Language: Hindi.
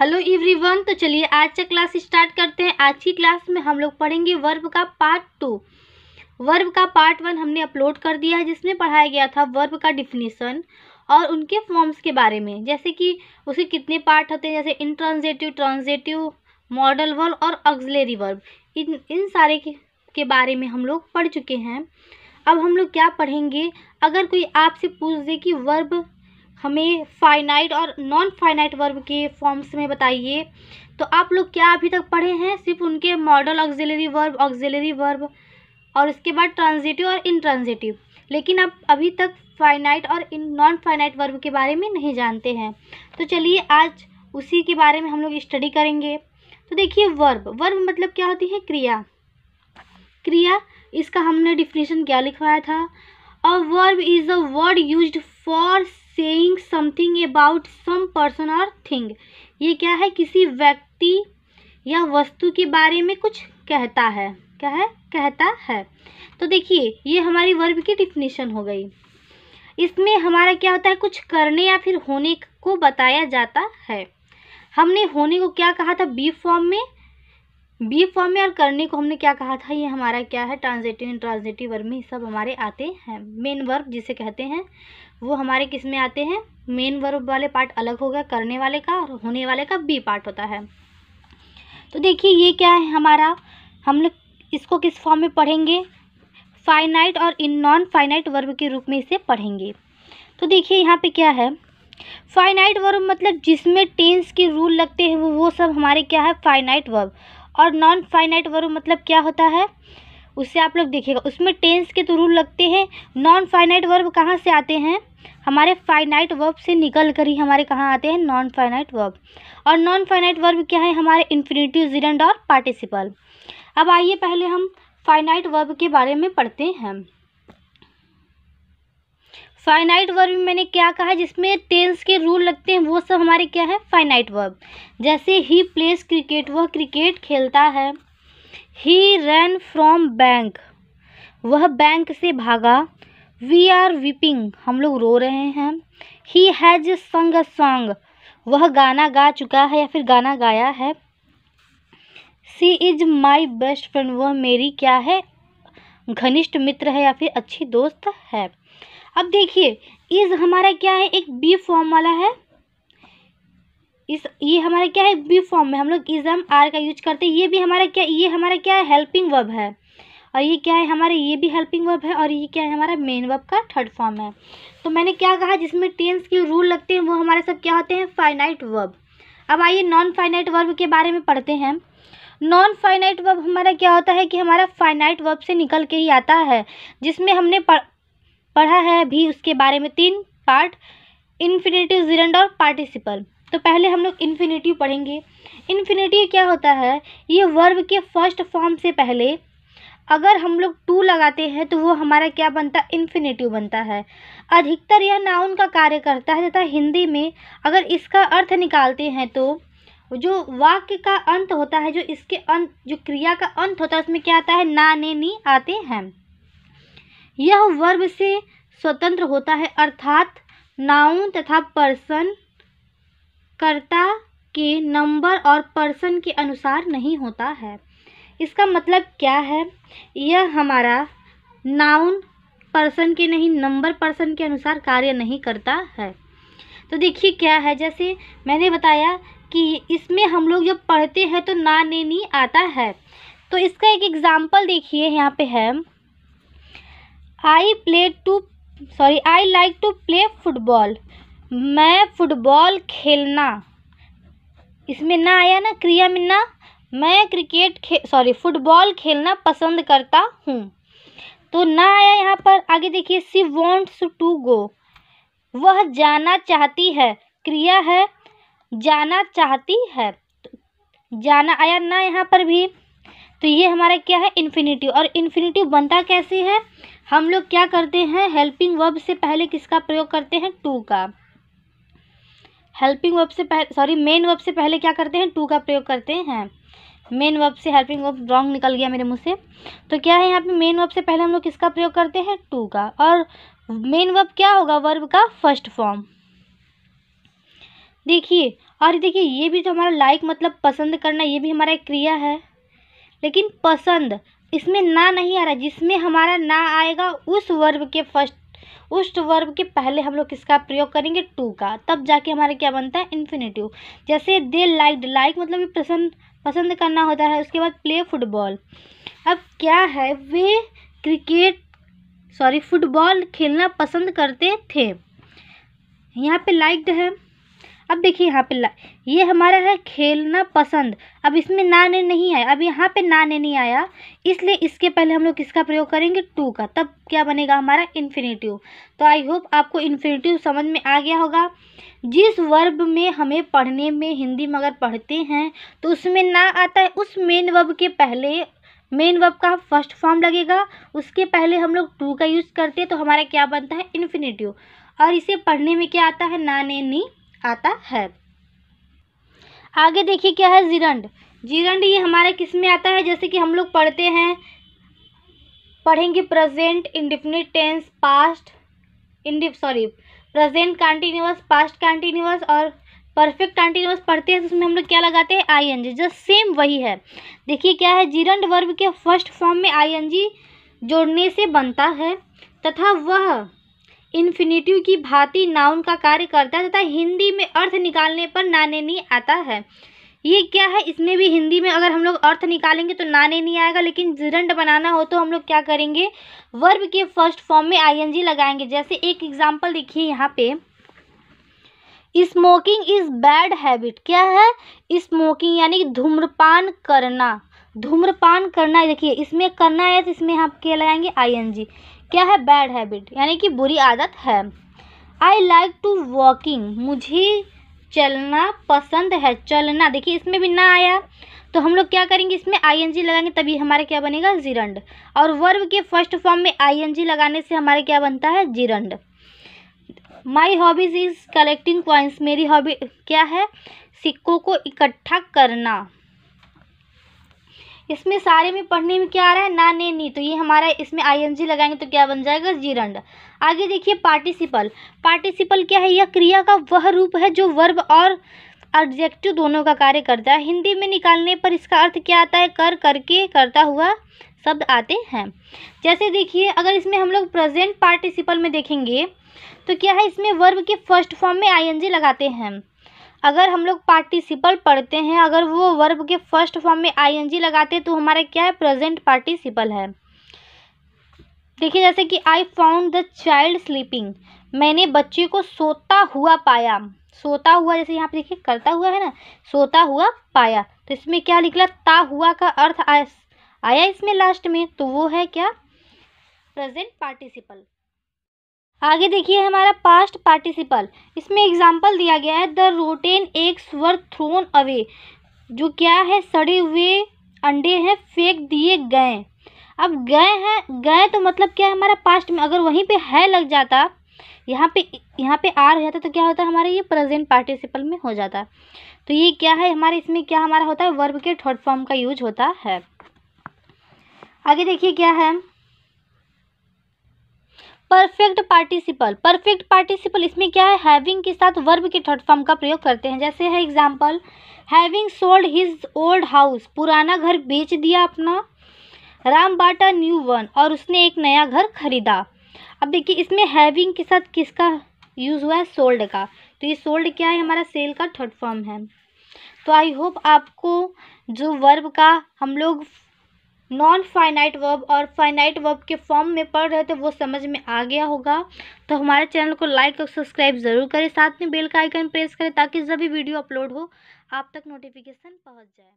हेलो एवरीवन तो चलिए आज का क्लास स्टार्ट करते हैं आज की क्लास में हम लोग पढ़ेंगे वर्ब का पार्ट टू वर्ब का पार्ट वन हमने अपलोड कर दिया है जिसमें पढ़ाया गया था वर्ब का डिफिनेशन और उनके फॉर्म्स के बारे में जैसे कि उसके कितने पार्ट होते हैं जैसे इंट्रांजेटिव ट्रांजेटिव मॉडल वर्ब और अग्जलेरी वर्ब इन इन सारे के, के बारे में हम लोग पढ़ चुके हैं अब हम लोग क्या पढ़ेंगे अगर कोई आपसे पूछ दे कि वर्ब हमें फाइनाइट और नॉन फाइनाइट वर्ब के फॉर्म्स में बताइए तो आप लोग क्या अभी तक पढ़े हैं सिर्फ उनके model auxiliary verb auxiliary verb और उसके बाद ट्रांजिटिव और इनट्रांजिटिव लेकिन आप अभी तक फाइनाइट और इन नॉन फाइनाइट वर्ब के बारे में नहीं जानते हैं तो चलिए आज उसी के बारे में हम लोग स्टडी करेंगे तो देखिए वर्ब वर्ब मतलब क्या होती है क्रिया क्रिया इसका हमने डिफिनेशन क्या लिखवाया था a verb is a word use for saying something about some person or thing ये क्या है किसी व्यक्ति या वस्तु के बारे में कुछ कहता है क्या है कहता है तो देखिए ये हमारी वर्ब की डिफिनीशन हो गई इसमें हमारा क्या होता है कुछ करने या फिर होने को बताया जाता है हमने होने को क्या कहा था बी फॉर्म में बी फॉर्म में और करने को हमने क्या कहा था ये हमारा क्या है ट्रांजिटिव ट्रांजेटिव वर्ब में सब हमारे आते हैं मेन वर्ब जिसे कहते हैं वो हमारे किस में आते हैं मेन वर्ब वाले पार्ट अलग हो गया करने वाले का और होने वाले का बी पार्ट होता है तो देखिए ये क्या है हमारा हम लोग इसको किस फॉर्म में पढ़ेंगे फाइनाइट और इन नॉन फाइनाइट वर्ब के रूप में इसे पढ़ेंगे तो देखिए यहाँ पे क्या है फाइनाइट वर्ब मतलब जिसमें टेंस के रूल लगते हैं वो वो सब हमारे क्या है फाइनाइट वर्ब और नॉन फाइनाइट वर्ब मतलब क्या होता है उससे आप लोग देखिएगा उसमें टेंस के तो रूल लगते हैं नॉन फाइनाइट वर्ब कहाँ से आते हैं हमारे फाइनाइट वर्ब से निकल कर ही हमारे कहाँ आते हैं नॉन फाइनाइट वर्ब और नॉन फाइनाइट वर्ब क्या है हमारे इन्फिनेटिव जीरेंड और पार्टिसिपल अब आइए पहले हम फाइनाइट वर्ब के बारे में पढ़ते हैं फाइनाइट वर्ब में मैंने क्या कहा जिसमें टेंस के रूल लगते हैं वो सब हमारे क्या है फाइनाइट वर्ब जैसे ही प्लेस क्रिकेट वह क्रिकेट खेलता है ही रन फ्रॉम बैंक वह बैंक से भागा वी आर वीपिंग हम लोग रो रहे हैं ही हैज संग अ सॉन्ग वह गाना गा चुका है या फिर गाना गाया है she is my best friend वह मेरी क्या है घनिष्ठ मित्र है या फिर अच्छी दोस्त है अब देखिए इज हमारा क्या है एक बी फॉर्म वाला है इस ये हमारा क्या है बी फॉर्म में हम लोग इज़म आर का यूज करते हैं ये भी हमारा क्या ये हमारा क्या है हेल्पिंग वर्ब है और ये क्या है हमारा ये भी हेल्पिंग वर्ब है और ये क्या है हमारा मेन वर्ब का थर्ड फॉर्म है तो मैंने क्या कहा जिसमें टेंस के रूल लगते हैं वो हमारे सब क्या होते हैं फाइनाइट वर्ब अब आइए नॉन फाइनाइट वर्ब के बारे में पढ़ते हैं नॉन फाइनाइट वर्ब हमारा क्या होता है कि हमारा फाइनाइट वर्ब से निकल के ही आता है जिसमें हमने पढ़ा है भी उसके बारे में तीन पार्ट इन्फिनेटिव जीरेंड और पार्टिसिपल तो पहले हम लोग इन्फिनेटिव पढ़ेंगे इन्फिनेटिव क्या होता है ये वर्ब के फर्स्ट फॉर्म से पहले अगर हम लोग टू लगाते हैं तो वो हमारा क्या बनता है इन्फिनेटिव बनता है अधिकतर यह नाउन का कार्य करता है तथा हिंदी में अगर इसका अर्थ निकालते हैं तो जो वाक्य का अंत होता है जो इसके अंत जो क्रिया का अंत होता है उसमें क्या आता है ना ने नी आते हैं यह वर्ब से स्वतंत्र होता है अर्थात नाउन तथा पर्सन कर्ता के नंबर और पर्सन के अनुसार नहीं होता है इसका मतलब क्या है यह हमारा नाउन पर्सन के नहीं नंबर पर्सन के अनुसार कार्य नहीं करता है तो देखिए क्या है जैसे मैंने बताया कि इसमें हम लोग जब पढ़ते हैं तो ना ने नी आता है तो इसका एक एग्ज़ाम्पल देखिए यहाँ पे है I play to sorry I like to play football मैं फुटबॉल खेलना इसमें ना आया ना क्रिया में ना मैं क्रिकेट खे सॉरी फुटबॉल खेलना पसंद करता हूँ तो ना आया यहाँ पर आगे देखिए सी वॉन्ट्स टू गो वह जाना चाहती है क्रिया है जाना चाहती है जाना आया ना यहाँ पर भी तो ये हमारा क्या है इन्फिनेटिव और इन्फिनेटिव बनता कैसे है हम लोग क्या करते हैं हेल्पिंग वर्ब से पहले किसका प्रयोग करते हैं टू का हेल्पिंग वर्ब से पहले सॉरी मेन वर्ब से पहले क्या करते हैं टू का प्रयोग करते हैं मेन वर्ब से हेल्पिंग वर्ब रॉन्ग निकल गया मेरे मुँह से तो क्या है यहाँ पे मेन वर्ब से पहले हम लोग किसका प्रयोग करते हैं टू का और मेन वर्ब क्या होगा वर्ब का फर्स्ट फॉर्म देखिए और देखिए ये भी तो हमारा लाइक मतलब पसंद करना ये भी हमारा एक क्रिया है लेकिन पसंद इसमें ना नहीं आ रहा जिसमें हमारा ना आएगा उस वर्ब के फर्स्ट उस वर्ब के पहले हम लोग किसका प्रयोग करेंगे टू का तब जाके हमारा क्या बनता है इन्फिनेटिव जैसे दे लाइक लाइक मतलब पसंद पसंद करना होता है उसके बाद प्ले फुटबॉल अब क्या है वे क्रिकेट सॉरी फुटबॉल खेलना पसंद करते थे यहाँ पे लाइक्ड है अब देखिए यहाँ पे ला ये हमारा है खेलना पसंद अब इसमें ना ने नहीं आया अब यहाँ पे ना ने नहीं आया इसलिए इसके पहले हम लोग किसका प्रयोग करेंगे टू का तब क्या बनेगा हमारा इन्फिनेटिव तो आई होप आपको इन्फिनेटिव समझ में आ गया होगा जिस वर्ब में हमें पढ़ने में हिंदी मगर पढ़ते हैं तो उसमें ना आता है उस मेन वर्ब के पहले मेन वर्ब का फर्स्ट फॉर्म लगेगा उसके पहले हम लोग टू का यूज़ करते हैं तो हमारा क्या बनता है इन्फिनेटिव और इसे पढ़ने में क्या आता है ना ने नी आता है आगे देखिए क्या है जीरंड जीरंड ये हमारे किस में आता है जैसे कि हम लोग पढ़ते हैं पढ़ेंगे present indefinite tense past indefinite sorry present continuous past continuous और परफेक्ट कंटिन्यूस पढ़ते हैं तो उसमें हम लोग क्या लगाते हैं I N G just same वही है देखिए क्या है जीरंड वर्ब के फर्स्ट फॉर्म में आई एन जी जोड़ने से बनता है तथा वह इन्फिनिटिव की भांति नाउन का कार्य करता है तथा हिंदी में अर्थ निकालने पर नाने नहीं आता है ये क्या है इसमें भी हिंदी में अगर हम लोग अर्थ निकालेंगे तो नाने नहीं आएगा लेकिन जिरंड बनाना हो तो हम लोग क्या करेंगे वर्ब के फर्स्ट फॉर्म में आईएनजी लगाएंगे जैसे एक एग्जांपल देखिए यहाँ पे स्मोकिंग इज़ बैड हैबिट क्या है स्मोकिंग यानी धूम्रपान करना धूम्रपान करना देखिए इसमें करना है तो इसमें हम क्या लगाएंगे आई क्या है बैड हैबिट यानी कि बुरी आदत है आई लाइक टू वॉकिंग मुझे चलना पसंद है चलना देखिए इसमें भी ना आया तो हम लोग क्या करेंगे इसमें आई एन जी लगाएंगे तभी हमारा क्या बनेगा जीरंड और वर्ब के फर्स्ट फॉर्म में आई एन जी लगाने से हमारा क्या बनता है gerund my hobbies is collecting points मेरी हॉबी क्या है सिक्कों को इकट्ठा करना इसमें सारे में पढ़ने में क्या आ रहा है ना ने नी तो ये हमारा इसमें आईएनजी लगाएंगे तो क्या बन जाएगा जीरंड आगे देखिए पार्टिसिपल पार्टिसिपल क्या है यह क्रिया का वह रूप है जो वर्ब और ऑब्जेक्टिव दोनों का कार्य करता है हिंदी में निकालने पर इसका अर्थ क्या आता है कर करके करता हुआ शब्द आते हैं जैसे देखिए अगर इसमें हम लोग प्रेजेंट पार्टिसिपल में देखेंगे तो क्या है इसमें वर्ब के फर्स्ट फॉर्म में आईएनजी लगाते हैं अगर हम लोग पार्टिसिपल पढ़ते हैं अगर वो वर्ब के फर्स्ट फॉर्म में आई एन जी लगाते तो हमारा क्या है प्रेजेंट पार्टिसिपल है देखिए जैसे कि I found the child sleeping मैंने बच्चे को सोता हुआ पाया सोता हुआ जैसे यहाँ पे देखिए करता हुआ है ना सोता हुआ पाया तो इसमें क्या निकला ता हुआ का अर्थ आया इसमें लास्ट में तो वो है क्या प्रेजेंट पार्टिसिपल आगे देखिए हमारा पास्ट पार्टिसिपल इसमें एग्जाम्पल दिया गया है the rotten eggs were thrown away जो क्या है सड़े हुए अंडे हैं फेंक दिए गए अब गए हैं गए तो मतलब क्या है हमारा पास्ट में अगर वहीं पे है लग जाता यहाँ पे यहाँ पे आ रह जाता तो क्या होता है हमारे ये प्रेजेंट पार्टिसिपल में हो जाता तो ये क्या है हमारे इसमें क्या हमारा होता है वर्ब के थर्ड फॉर्म का यूज होता है आगे देखिए क्या है परफेक्ट पार्टिसिपल परफेक्ट पार्टिसिपल इसमें क्या है हैविंग के साथ वर्ब के थर्ड फॉर्म का प्रयोग करते हैं जैसे है example having sold his old house पुराना घर बेच दिया अपना राम बाटा न्यू वन और उसने एक नया घर खरीदा अब देखिए इसमें हैविंग के साथ किसका यूज़ हुआ है सोल्ड का तो ये सोल्ड क्या है हमारा सेल का थर्ड फॉर्म है तो आई होप आपको जो वर्ब का हम लोग नॉन फाइनाइट वर्ब और फाइनाइट वर्ब के फॉर्म में पढ़ रहे थे वो समझ में आ गया होगा तो हमारे चैनल को लाइक और सब्सक्राइब ज़रूर करें साथ में बेल का आइकन प्रेस करें ताकि जब भी वीडियो अपलोड हो आप तक नोटिफिकेशन पहुंच जाए